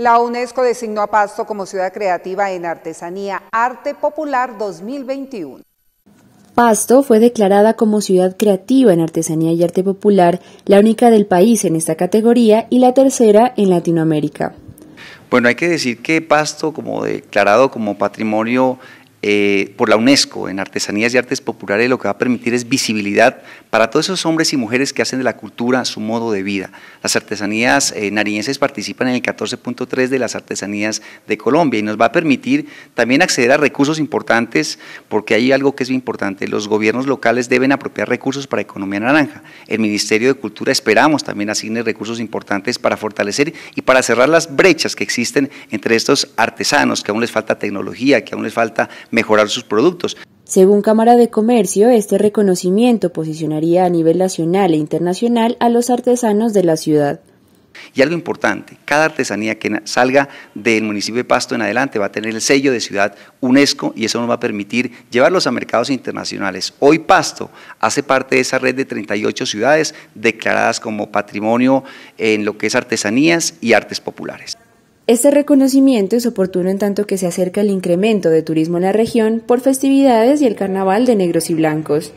La UNESCO designó a Pasto como ciudad creativa en artesanía Arte Popular 2021. Pasto fue declarada como ciudad creativa en artesanía y arte popular, la única del país en esta categoría y la tercera en Latinoamérica. Bueno, hay que decir que Pasto, como declarado como patrimonio eh, por la UNESCO en Artesanías y Artes Populares lo que va a permitir es visibilidad para todos esos hombres y mujeres que hacen de la cultura su modo de vida. Las artesanías eh, nariñenses participan en el 14.3 de las artesanías de Colombia y nos va a permitir también acceder a recursos importantes porque hay algo que es muy importante, los gobiernos locales deben apropiar recursos para Economía Naranja. El Ministerio de Cultura esperamos también asigne recursos importantes para fortalecer y para cerrar las brechas que existen entre estos artesanos, que aún les falta tecnología, que aún les falta mejorar sus productos. Según Cámara de Comercio, este reconocimiento posicionaría a nivel nacional e internacional a los artesanos de la ciudad. Y algo importante, cada artesanía que salga del municipio de Pasto en adelante va a tener el sello de ciudad UNESCO y eso nos va a permitir llevarlos a mercados internacionales. Hoy Pasto hace parte de esa red de 38 ciudades declaradas como patrimonio en lo que es artesanías y artes populares. Este reconocimiento es oportuno en tanto que se acerca el incremento de turismo en la región por festividades y el carnaval de negros y blancos.